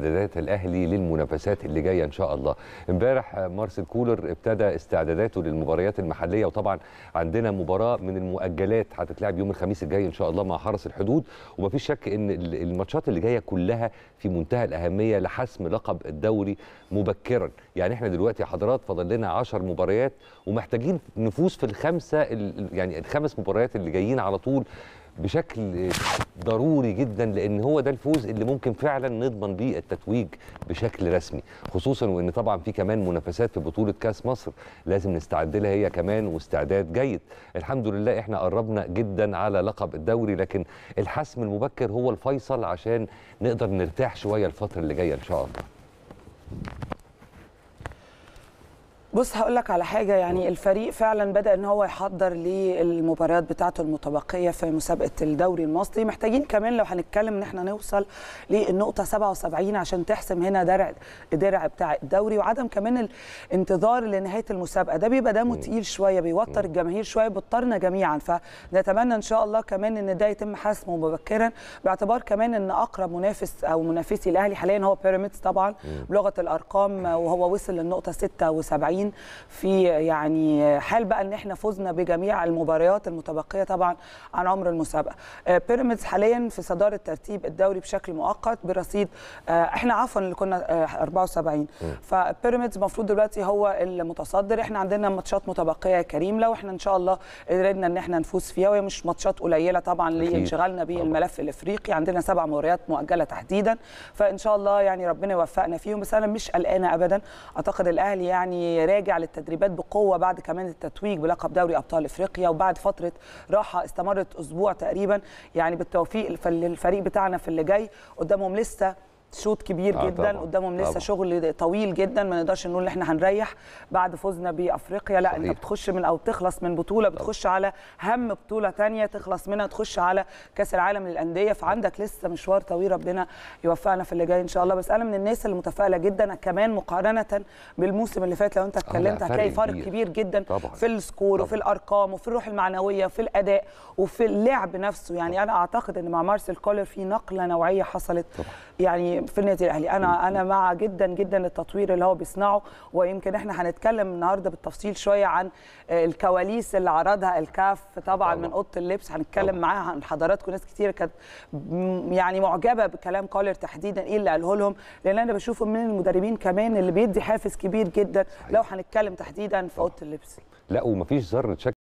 استعدادات الاهلي للمنافسات اللي جايه ان شاء الله امبارح مارسيل كولر ابتدى استعداداته للمباريات المحليه وطبعا عندنا مباراه من المؤجلات هتتلعب يوم الخميس الجاي ان شاء الله مع حرس الحدود ومفيش شك ان الماتشات اللي جايه كلها في منتهى الاهميه لحسم لقب الدوري مبكرا يعني احنا دلوقتي حضرات فاضل لنا 10 مباريات ومحتاجين نفوز في الخمسه يعني الخمس مباريات اللي جايين على طول بشكل ضروري جدا لان هو ده الفوز اللي ممكن فعلا نضمن بيه التتويج بشكل رسمي خصوصا وان طبعا في كمان منافسات في بطوله كاس مصر لازم نستعد لها هي كمان واستعداد جيد الحمد لله احنا قربنا جدا على لقب الدوري لكن الحسم المبكر هو الفيصل عشان نقدر نرتاح شويه الفتره اللي جايه ان شاء الله بص هقول لك على حاجه يعني الفريق فعلا بدا ان هو يحضر للمباريات بتاعته المتبقيه في مسابقه الدوري المصري محتاجين كمان لو هنتكلم ان احنا نوصل للنقطه 77 عشان تحسم هنا درع الدرع بتاع الدوري وعدم كمان الانتظار لنهايه المسابقه ده بيبقى دمه تقيل شويه بيوتر الجماهير شويه بيضطرنا جميعا فنتمنى ان شاء الله كمان ان ده يتم حسمه مبكرا باعتبار كمان ان اقرب منافس او منافسي الاهلي حاليا هو بيراميدز طبعا بلغه الارقام وهو وصل للنقطه 76 متفائلين في يعني حال بقى ان احنا فزنا بجميع المباريات المتبقيه طبعا عن عمر المسابقه آه، بيراميدز حاليا في صداره ترتيب الدوري بشكل مؤقت برصيد آه، احنا عفوا اللي كنا 74 آه، فبيراميدز المفروض دلوقتي هو المتصدر احنا عندنا ماتشات متبقيه يا كريم لو احنا ان شاء الله قدرنا ان احنا نفوز فيها وهي مش ماتشات قليله طبعا لانشغالنا بالملف الافريقي عندنا سبع مباريات مؤجله تحديدا فان شاء الله يعني ربنا يوفقنا فيهم بس انا مش قلقانه ابدا اعتقد الاهلي يعني راجع للتدريبات بقوه بعد كمان التتويج بلقب دوري ابطال افريقيا وبعد فتره راحه استمرت اسبوع تقريبا يعني بالتوفيق للفريق بتاعنا في اللي جاي قدامهم لسه شوط كبير آه جدا طبعًا. قدامهم لسه طبعًا. شغل طويل جدا ما نقدرش نقول ان احنا هنريح بعد فوزنا بافريقيا لا صحيح. انت بتخش من او تخلص من بطوله طبعًا. بتخش على هم بطوله ثانيه تخلص منها تخش على كاس العالم للانديه فعندك لسه مشوار طويل ربنا يوفقنا في اللي جاي ان شاء الله بس انا من الناس المتفائله جدا كمان مقارنه بالموسم اللي فات لو انت آه، اتكلمت هتلاقي فرق كبير, كبير جدا طبعًا. في السكور طبعًا. وفي الارقام وفي الروح المعنويه وفي الاداء وفي اللعب نفسه يعني طبعًا. انا اعتقد ان مع مارسيل كولر في نقله نوعيه حصلت طبعًا. يعني في النادي الاهلي انا انا مع جدا جدا التطوير اللي هو بيصنعه ويمكن احنا هنتكلم النهارده بالتفصيل شويه عن آه، الكواليس اللي عرضها الكاف طبعا أوه. من اوضه اللبس هنتكلم معاها عن حضراتكم ناس كتير كانت يعني معجبه بكلام كولر تحديدا ايه اللي قاله لهم لان انا بشوفه من المدربين كمان اللي بيدي حافز كبير جدا لو هنتكلم تحديدا في اوضه اللبس لا ومفيش ذره شك